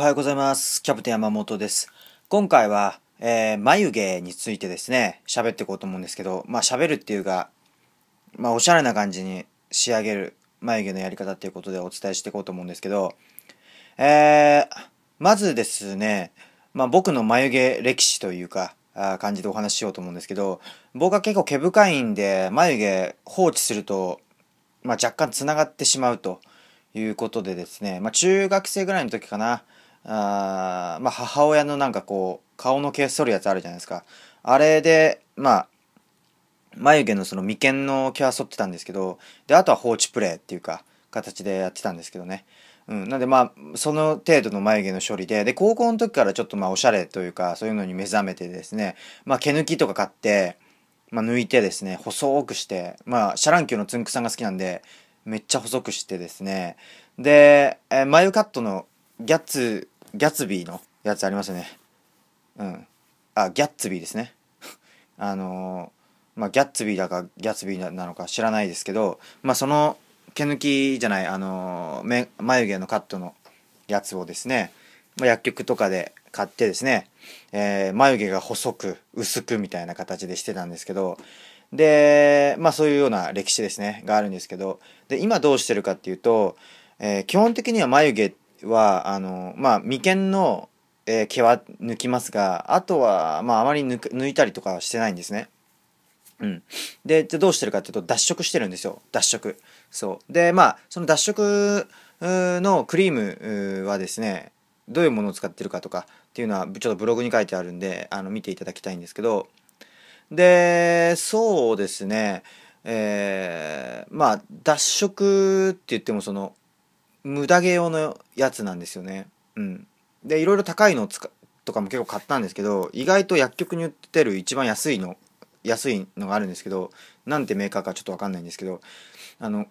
おはようございます。キャプテン山本です。今回は、えー、眉毛についてですね、喋っていこうと思うんですけど、まあ喋るっていうか、まあおしゃれな感じに仕上げる眉毛のやり方っていうことでお伝えしていこうと思うんですけど、えー、まずですね、まあ僕の眉毛歴史というか、あ感じでお話ししようと思うんですけど、僕は結構毛深いんで、眉毛放置すると、まあ若干つながってしまうと。いうことでですね、まあ、中学生ぐらいの時かな、あまあ、母親のなんかこう顔の毛剃るやつあるじゃないですかあれでまあ眉毛のその眉間の毛は剃ってたんですけどであとは放置プレーっていうか形でやってたんですけどね、うん、なんでまあその程度の眉毛の処理でで高校の時からちょっとまあおしゃれというかそういうのに目覚めてですね、まあ、毛抜きとか買って、まあ、抜いてですね細くしてまあシャランキューのつんくさんが好きなんでめっちゃ細くしてですねで、えー、眉カットのギャッツギャツビーのやつありますねうんあギャッツビーですね あのー、まあギャッツビーだかギャッツビーなのか知らないですけどまあその毛抜きじゃないあのー、眉毛のカットのやつをですね、まあ、薬局とかで買ってですね、えー、眉毛が細く薄くみたいな形でしてたんですけどでまあそういうような歴史ですねがあるんですけどで今どうしてるかっていうと、えー、基本的には眉毛はあのまあ眉間の、えー、毛は抜きますがあとは、まあ、あまり抜抜いたりとかはしてないんですね。うん、でじゃどうしてるかっていうと脱色してるんですよ脱色。そうでまあその脱色のクリームはですねどういうものを使ってるかとかっていうのはちょっとブログに書いてあるんであの見ていただきたいんですけどでそうですねえー、まあ脱色って言ってもその無駄毛用のやつなんですよね。うん。で、いろいろ高いのとかも結構買ったんですけど、意外と薬局に売ってる一番安いの、安いのがあるんですけど、なんてメーカーかちょっとわかんないんですけど、あの、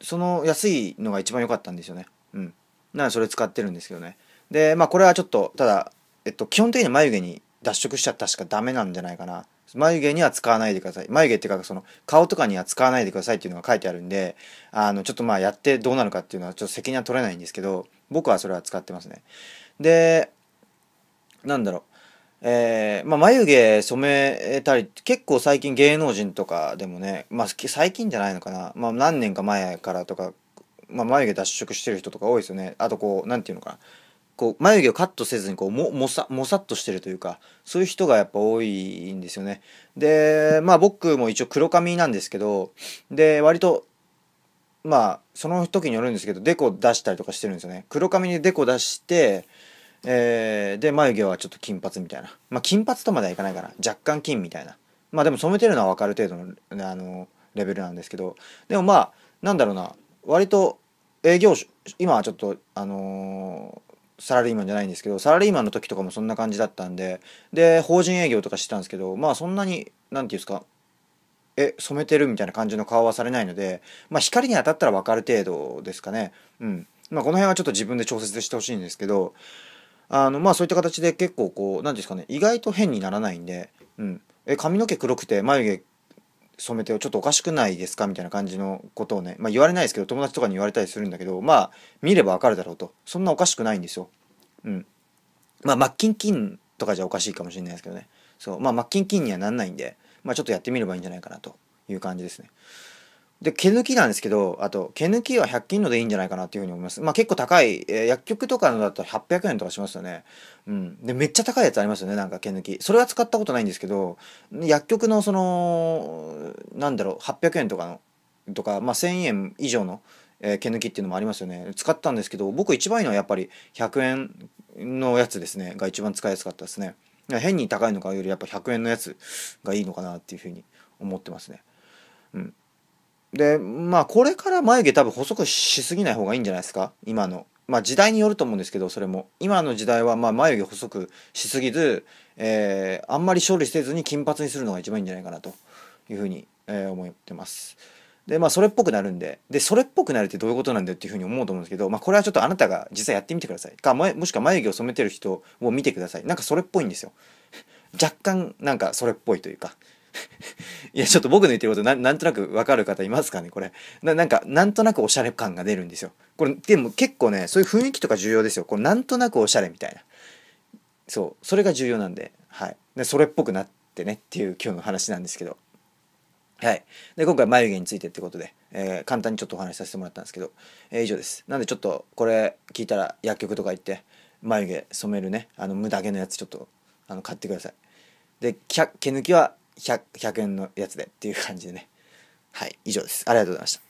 その安いのが一番良かったんですよね。うん。なのでそれ使ってるんですけどね。で、まあこれはちょっと、ただ、えっと、基本的には眉毛に脱色しちゃったしかダメなんじゃないかな。眉毛には使わないでください眉毛っていうかその顔とかには使わないでくださいっていうのが書いてあるんであのちょっとまあやってどうなるかっていうのはちょっと責任は取れないんですけど僕はそれは使ってますねでなんだろうえーまあ、眉毛染めたり結構最近芸能人とかでもね、まあ、最近じゃないのかな、まあ、何年か前からとか、まあ、眉毛脱色してる人とか多いですよねあとこう何て言うのかなこう眉毛をカットせずにこうももさもさっとしてるというかそういう人がやっぱ多いんですよね。でまあ僕も一応黒髪なんですけどで割とまあその時によるんですけどデコ出したりとかしてるんですよね。黒髪でデコ出してえー、で眉毛はちょっと金髪みたいなまあ金髪とまではいかないかな若干金みたいなまあでも染めてるのは分かる程度のあのレベルなんですけどでもまあなんだろうな割と営業今はちょっとあのーサラリーマンじゃないんですけどサラリーマンの時とかもそんな感じだったんでで法人営業とかしてたんですけどまあそんなに何て言うんですかえ染めてるみたいな感じの顔はされないのでまあ光に当たったら分かる程度ですかねうんまあこの辺はちょっと自分で調節してほしいんですけどあのまあそういった形で結構こう何て言うんですかね意外と変にならないんでうんえ髪の毛黒くて眉毛染めてちょっとおかしくないですかみたいな感じのことをね、まあ、言われないですけど友達とかに言われたりするんだけどまあ見ればわかるだろうとそんなおかしくないんですよ。うん、まあマッキンキンとかじゃおかしいかもしれないですけどねそうまあマッキンキンにはなんないんで、まあ、ちょっとやってみればいいんじゃないかなという感じですね。で、毛抜きなんですけど、あと、毛抜きは100均のでいいんじゃないかなっていうふうに思います。まあ結構高い、えー、薬局とかのだと800円とかしますよね。うん。で、めっちゃ高いやつありますよね、なんか毛抜き。それは使ったことないんですけど、薬局のその、なんだろう、800円とかの、とか、まあ1000円以上の、えー、毛抜きっていうのもありますよね。使ったんですけど、僕一番いいのはやっぱり100円のやつですね、が一番使いやすかったですね。変に高いのかよりやっぱ100円のやつがいいのかなっていうふうに思ってますね。うん。でまあこれから眉毛多分細くしすぎない方がいいんじゃないですか今のまあ時代によると思うんですけどそれも今の時代はまあ眉毛細くしすぎず、えー、あんまり処理せずに金髪にするのが一番いいんじゃないかなというふうに、えー、思ってます。でまあそれっぽくなるんででそれっぽくなるってどういうことなんだよっていうふうに思うと思うんですけど、まあ、これはちょっとあなたが実際やってみてくださいかもしくは眉毛を染めてる人を見てくださいなんかそれっぽいんですよ若干なんかそれっぽいというか いやちょっと僕の言ってることななんとなく分かる方いますかねこれななんかなんとなくおしゃれ感が出るんですよこれでも結構ねそういう雰囲気とか重要ですよこれなんとなくおしゃれみたいなそうそれが重要なんで,、はい、でそれっぽくなってねっていう今日の話なんですけどはい、で今回眉毛についてってことで、えー、簡単にちょっとお話しさせてもらったんですけど、えー、以上ですなんでちょっとこれ聞いたら薬局とか行って眉毛染めるねあの無駄毛のやつちょっとあの買ってくださいで毛抜きは 100, 100円のやつでっていう感じでねはい以上ですありがとうございました